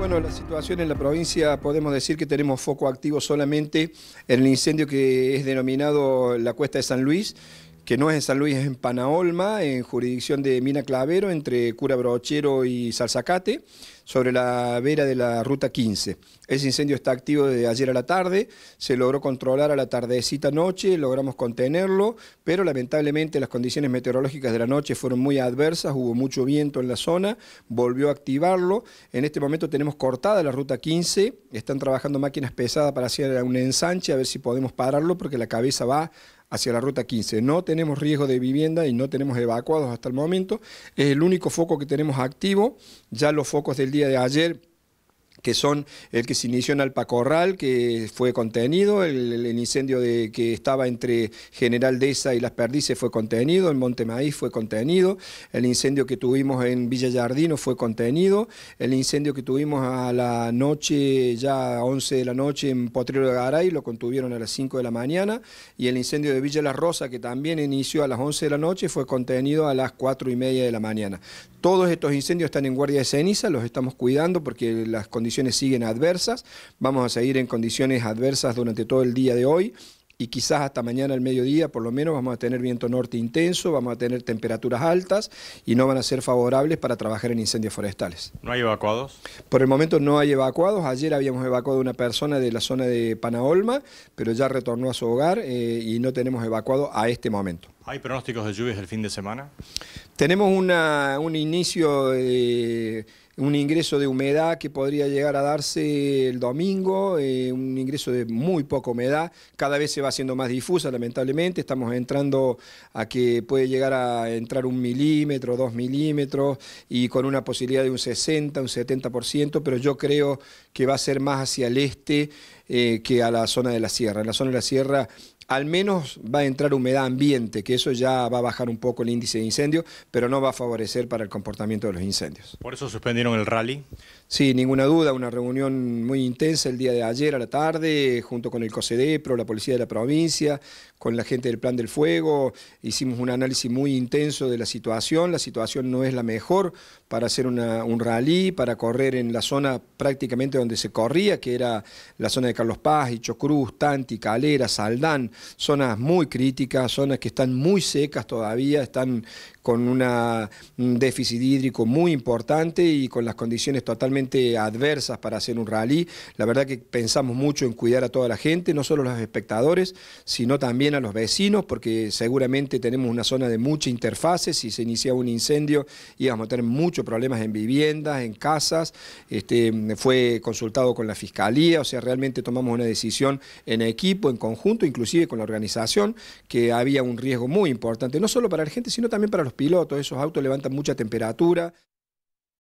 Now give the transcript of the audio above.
Bueno, la situación en la provincia podemos decir que tenemos foco activo solamente en el incendio que es denominado la Cuesta de San Luis, que no es en San Luis, es en Panaolma, en jurisdicción de Mina Clavero, entre Cura Brochero y Salzacate, sobre la vera de la Ruta 15. Ese incendio está activo desde ayer a la tarde, se logró controlar a la tardecita noche, logramos contenerlo, pero lamentablemente las condiciones meteorológicas de la noche fueron muy adversas, hubo mucho viento en la zona, volvió a activarlo. En este momento tenemos cortada la Ruta 15, están trabajando máquinas pesadas para hacer un ensanche, a ver si podemos pararlo, porque la cabeza va hacia la ruta 15. No tenemos riesgo de vivienda y no tenemos evacuados hasta el momento. Es el único foco que tenemos activo. Ya los focos del día de ayer que son el que se inició en Alpacorral, que fue contenido, el, incendio de, que estaba entre General Deza y Las Perdices fue contenido, en maíz fue contenido, el incendio que tuvimos en Villa Yardino fue contenido, el incendio que tuvimos a la noche, ya a 11 de la noche en Potrero de Garay, lo contuvieron a las 5 de la mañana, y el incendio de Villa La Rosa, que también inició a las 11 de la noche, fue contenido a las 4 y media de la mañana. Todos estos incendios están en guardia de ceniza, los estamos cuidando porque las condiciones condiciones siguen adversas. Vamos a seguir en condiciones adversas durante todo el día de hoy y quizás hasta mañana al mediodía por lo menos vamos a tener viento norte intenso, vamos a tener temperaturas altas y no van a ser favorables para trabajar en incendios forestales. ¿No hay evacuados? Por el momento no hay evacuados. Ayer habíamos evacuado una persona de la zona de Panaolma, pero ya retornó a su hogar eh, y no tenemos evacuado a este momento. ¿Hay pronósticos de lluvias el fin de semana? Tenemos un inicio, un ingreso de humedad que podría llegar a darse el domingo, eh, un ingreso de muy poca humedad, cada vez se va haciendo más difusa lamentablemente, estamos entrando a que puede llegar a entrar un milímetro, dos milímetros y con una posibilidad de un 60, un 70%, pero yo creo que va a ser más hacia el este. Eh, que a la zona de la sierra. En la zona de la sierra al menos va a entrar humedad ambiente, que eso ya va a bajar un poco el índice de incendio, pero no va a favorecer para el comportamiento de los incendios. ¿Por eso suspendieron el rally? Sí, ninguna duda, una reunión muy intensa el día de ayer a la tarde, junto con el COSEDEPRO, la Policía de la Provincia, con la gente del Plan del Fuego, hicimos un análisis muy intenso de la situación, la situación no es la mejor para hacer un rally, para correr en la zona prácticamente donde se corría, que era la zona de Carlos Paz, Hichocruz, Tanti, Calera, Saldán, zonas muy críticas, zonas que están muy secas todavía, están con un déficit hídrico muy importante y con las condiciones totalmente adversas para hacer un rally. La verdad que pensamos mucho en cuidar a toda la gente, no solo a los espectadores, sino también a los vecinos, porque seguramente tenemos una zona de mucha interfase, si se iniciaba un incendio íbamos a tener muchos problemas en viviendas, en casas, este, fue consultado con la fiscalía, o sea, realmente tomamos una decisión en equipo, en conjunto, inclusive con la organización, que había un riesgo muy importante, no solo para la gente, sino también para los pilotos. Esos autos levantan mucha temperatura.